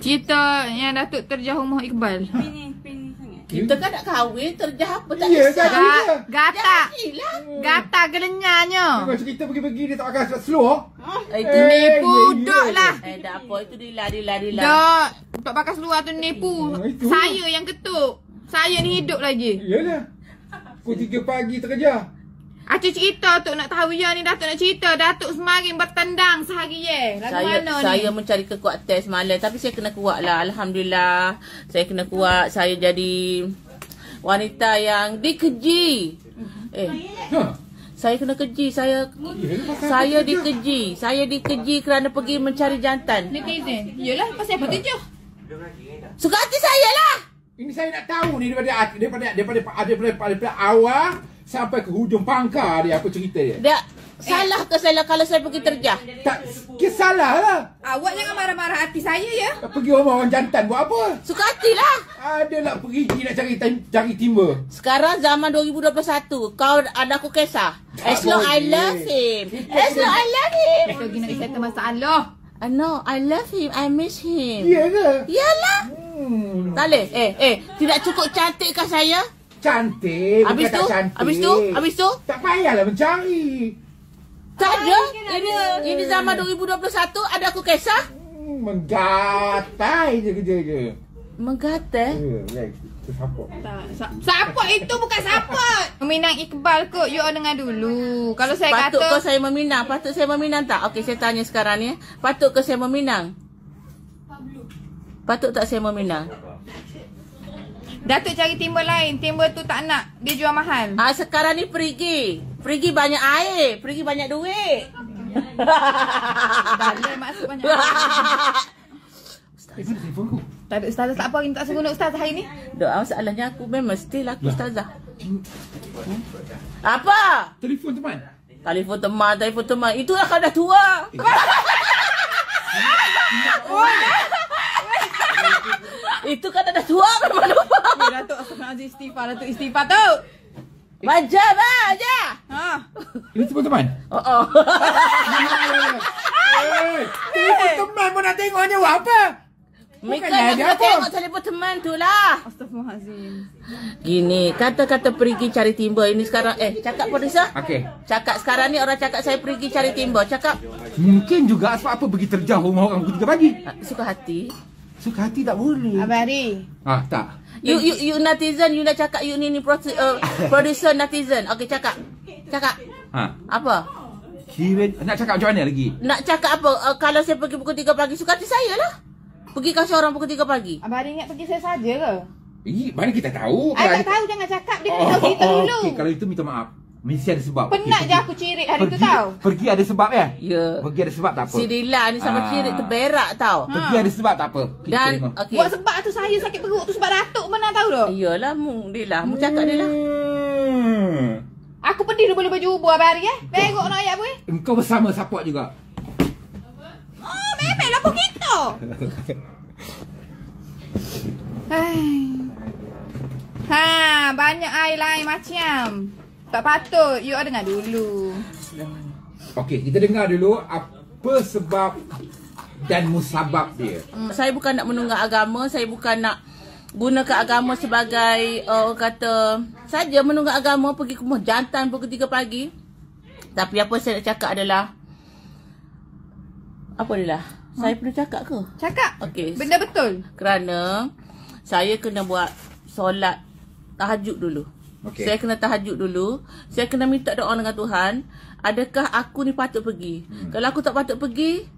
Cerita yang Datuk terjauh Moh Iqbal. Pini, pini Kita kan nak kahwin, terjah apa tak yeah, kisah. Ga gata. Lah. Gata hmm. gelenyanya. Macam kita pergi-pergi dia tak akan cepat slow. Huh? Oh. Eh, eh nipu yeah, yeah, dok lah. Eh, dah apa itu dia lari lari lah. Dok. Tak pakai seluar tu nipu. Oh, Saya yang ketuk. Saya ni hidup lagi. Yalah. Pukul 3 pagi terjah. Aku ah, cerita tu nak tahu ya ni Datuk nak cerita Datuk semarin bertendang sehari ye saya, mana saya ni mencari kekuatan semalam Tapi saya kena kuat lah Alhamdulillah Saya kena kuat Saya jadi Wanita yang dikeji Eh ha. saya kena keji saya saya dikeji saya dikeji kerana pergi mencari jantan nak izin iyalah apa saya pergi suka hati saya lah ini saya nak tahu ni daripada daripada daripada daripada, daripada, daripada, daripada, daripada awal sampai ke hujung pangkar dia apa cerita dia? Dia salah ke salah kalau saya pergi terjah? Tak, kesalah lah. Awak jangan marah-marah hati saya ya. Pergi rumah orang jantan buat apa? Suka hati lah. Ada nak pergi nak cari cari timba. Sekarang zaman 2021, kau ada aku kisah. Tak as long boleh. I love him. As long I love him. Kau gini nak settle masalah. Uh, no, I love him. I miss him. Ya yeah, ke? Yalah. Hmm. Tak boleh. Eh, eh. Tidak cukup cantikkah saya? Cantik. Habis tu? Cantik. Habis tu? Habis tu? Tak payahlah mencari. Tak ada. Ini, ada. ini zaman 2021 ada aku kisah. Hmm, menggatai je kerja je. Menggatai? Ya, yeah, Support. Tak, support itu bukan support. Meminang Iqbal kot. You on dengar dulu. Kalau saya patut kata... Patut saya meminang? Patut saya meminang tak? Okey, saya tanya sekarang ni. Eh. Patut saya meminang? Patut tak saya meminang? Datuk cari timba lain. Timba tu tak nak. Dia jual mahal. Ah sekarang ni pergi, pergi banyak air. pergi banyak duit. Balik masuk banyak. Ustaz, Tak ada ustaz tak apa hari ni tak seronok ustazah hari ni. Doa masalahnya aku memang lah aku ustazah. Hmm. Apa? Telefon teman. Telefon teman, telefon teman. Itu lah kau dah tua. Oh, Itu kan ada tua istighfar tu istighfar tu. Baca baca. Ha. Ini semua teman. Oh oh. Hei, teman pun nak tengok dia buat apa? Mereka nak tengok telefon teman tu lah. Astaghfirullahaladzim. Gini, kata-kata pergi cari timba ini sekarang. Eh, cakap pun Risa. Okey. Cakap sekarang ni orang cakap saya pergi cari timba. Cakap. Mungkin juga sebab apa pergi terjah rumah orang pukul 3 pagi. Suka hati. Suka hati tak boleh. Abang Ari. Ah, tak you you you netizen you nak cakap you ni ni producer, uh, producer netizen okay cakap cakap ha apa Kirin, nak cakap macam mana lagi? Nak cakap apa? Uh, kalau saya pergi pukul 3 pagi, suka hati saya lah. Pergi kasi orang pukul 3 pagi. Abang ah, Ari ingat pergi saya saja ke? Eh, mana kita tahu? Saya ah, tak tahu, jangan cakap. Dia oh, kena tahu kita oh, oh, dulu. Okay, kalau itu, minta maaf. Mesti ada sebab Penat okay, je aku cirit hari pergi, tu tau Pergi ada sebab ya? Ya yeah. Pergi ada sebab tak apa Sidila ni sama uh, cirit terberak tau ha. Pergi ada sebab tak apa Kita Dan okay. Buat sebab tu saya sakit perut tu sebab datuk mana tahu tu Iyalah, mu dia Mu cakap dia lah hmm. Aku pedih dia boleh baju ubu hari eh ya? Berok nak ayat pun eh Engkau bersama support juga Apa? Oh bebek lah kita Hai. Ha, banyak air lain macam tak patut. You dengar dulu. Okay, kita dengar dulu apa sebab dan musabab dia. Hmm, saya bukan nak menunggak agama, saya bukan nak gunakan agama sebagai uh, kata saja menunggak agama pergi ke rumah jantan pukul tiga pagi. Tapi apa saya nak cakap adalah apa adalah? Hmm. Saya perlu cakap ke? Cakap. Okay. Benda betul. Kerana saya kena buat solat tahajud dulu. Okay. Saya kena tahajud dulu. Saya kena minta doa dengan Tuhan. Adakah aku ni patut pergi? Hmm. Kalau aku tak patut pergi,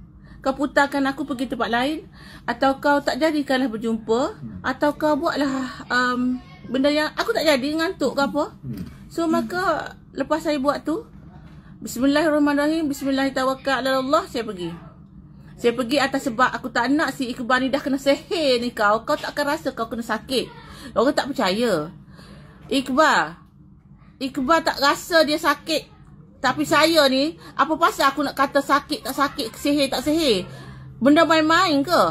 kau putarkan aku pergi tempat lain. Atau kau tak jadikanlah berjumpa. Hmm. Atau kau buatlah um, benda yang aku tak jadi, ngantuk ke apa. Hmm. So, maka hmm. lepas saya buat tu, Bismillahirrahmanirrahim, Bismillahirrahmanirrahim, saya pergi. Saya pergi atas sebab aku tak nak si Iqbal ni dah kena seher ni kau. Kau tak akan rasa kau kena sakit. Orang tak percaya. Iqbal Iqbal tak rasa dia sakit Tapi saya ni Apa pasal aku nak kata sakit tak sakit Sihir tak sihir Benda main-main ke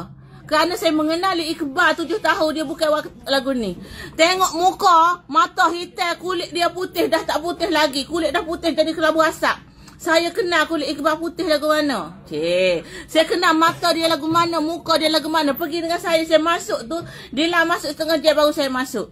Kerana saya mengenali Iqbal tujuh tahun Dia bukan lagu ni Tengok muka Mata hitam Kulit dia putih Dah tak putih lagi Kulit dah putih jadi kelabu asap saya kenal kulit Iqbal putih lagu mana? Cik. Saya kenal mata dia lagu mana, muka dia lagu mana. Pergi dengan saya, saya masuk tu. Dia lah masuk setengah jam baru saya masuk.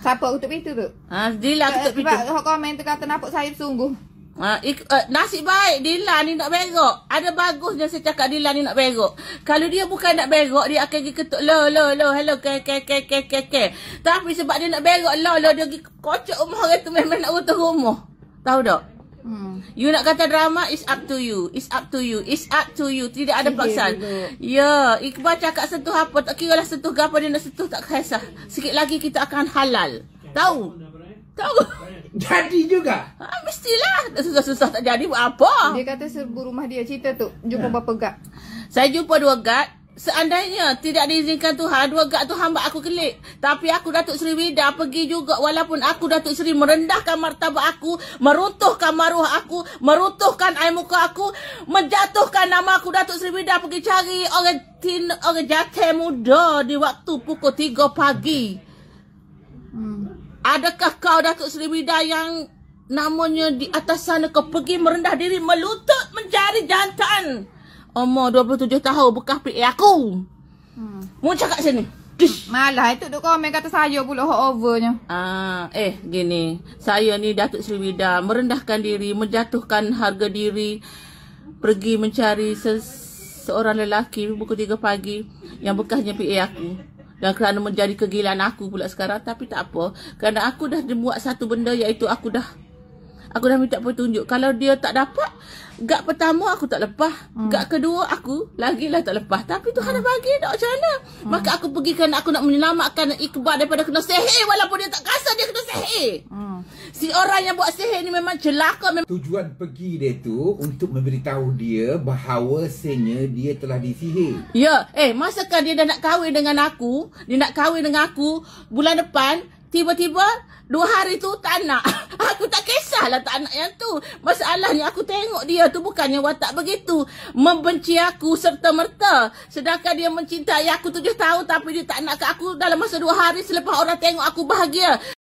Siapa kutuk pintu tu? Ha, Dila kutuk eh, pintu. Sebab hok komen tu kata nampak saya sungguh. Ha, ik, uh, nasib baik Dila ni nak berok. Ada bagusnya saya cakap Dila ni nak berok. Kalau dia bukan nak berok, dia akan pergi ketuk. Lo, lo, lo. Hello, ke, ke, ke, ke, ke, ke. Tapi sebab dia nak berok, lo, lo. Dia pergi kocok rumah orang tu memang nak butuh rumah. Tahu tak? Hmm. You nak kata drama is up to you. is up to you. is up to you. Tidak ada paksaan. Ya, yeah. Iqbal cakap sentuh apa tak kira lah sentuh apa dia nak sentuh tak kisah. Sikit lagi kita akan halal. Tahu? Tahu. Jadi juga. Ah, mestilah. Susah-susah tak jadi buat apa? Dia kata seluruh rumah dia cerita tu. Jumpa ya. berapa gad? Saya jumpa dua gad. Seandainya tidak diizinkan Tuhan, dua gak Tuhan buat aku kelik. Tapi aku Datuk Seri Wida pergi juga walaupun aku Datuk Seri merendahkan martabat aku, meruntuhkan maruah aku, meruntuhkan air muka aku, menjatuhkan nama aku Datuk Seri Wida pergi cari orang tin orang jatuh muda di waktu pukul 3 pagi. Hmm. Adakah kau Datuk Seri Wida yang namanya di atas sana kau pergi merendah diri melutut mencari jantan? umur 27 tahun bekas PA aku. Hmm. Mu cakap sini. Malah itu duk komen kata saya pula hot overnya. Ah, eh gini. Saya ni Datuk Sri Wida merendahkan diri, menjatuhkan harga diri pergi mencari seorang lelaki pukul 3 pagi yang bekasnya PA aku. Dan kerana menjadi kegilaan aku pula sekarang. Tapi tak apa. Kerana aku dah buat satu benda iaitu aku dah Aku dah minta petunjuk Kalau dia tak dapat Gak pertama aku tak lepas hmm. Gak kedua aku Lagilah tak lepas Tapi tu hmm. dah bagi Tak macam mana hmm. Maka aku pergi kerana Aku nak menyelamatkan Iqbal Daripada kena seher Walaupun dia tak kasar Dia kena seher hmm. Si orang yang buat seher ni Memang celaka mem- Tujuan pergi dia tu Untuk memberitahu dia Bahawa senya Dia telah disihir Ya Eh masakan dia dah nak kahwin dengan aku Dia nak kahwin dengan aku Bulan depan Tiba-tiba Dua hari tu tak nak Aku tak kisahlah tak nak yang tu Masalahnya aku tengok dia tu bukannya watak begitu Membenci aku serta-merta Sedangkan dia mencintai aku tujuh tahun Tapi dia tak nak ke aku dalam masa dua hari Selepas orang tengok aku bahagia